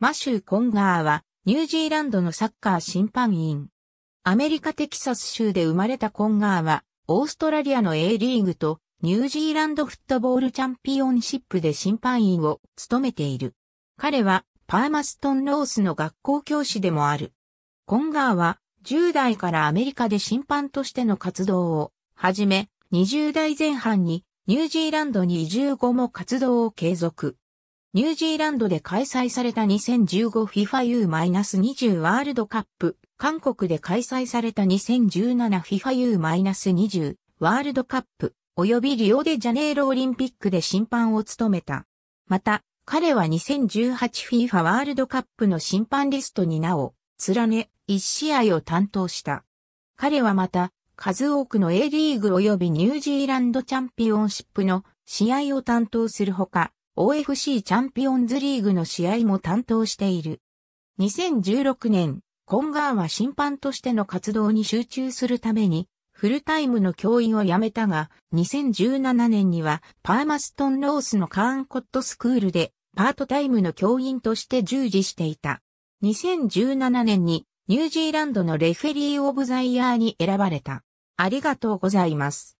マシュー・コンガーは、ニュージーランドのサッカー審判員。アメリカ・テキサス州で生まれたコンガーは、オーストラリアの A リーグとニュージーランドフットボールチャンピオンシップで審判員を務めている。彼はパーマストンロースの学校教師でもある。コンガーは10代からアメリカで審判としての活動をはじめ、20代前半にニュージーランドに移住後も活動を継続。ニュージーランドで開催された 2015FIFAU-20 ワールドカップ、韓国で開催された 2017FIFAU-20 ワールドカップ、及びリオデジャネイロオリンピックで審判を務めた。また、彼は 2018FIFA ワールドカップの審判リストに名を連ね、1試合を担当した。彼はまた、数多くの A リーグ及びニュージーランドチャンピオンシップの試合を担当するほか、OFC チャンピオンズリーグの試合も担当している。2016年、コンガーは審判としての活動に集中するために、フルタイムの教員を辞めたが、2017年にはパーマストンロースのカーンコットスクールでパートタイムの教員として従事していた。2017年にニュージーランドのレフェリーオブザイヤーに選ばれた。ありがとうございます。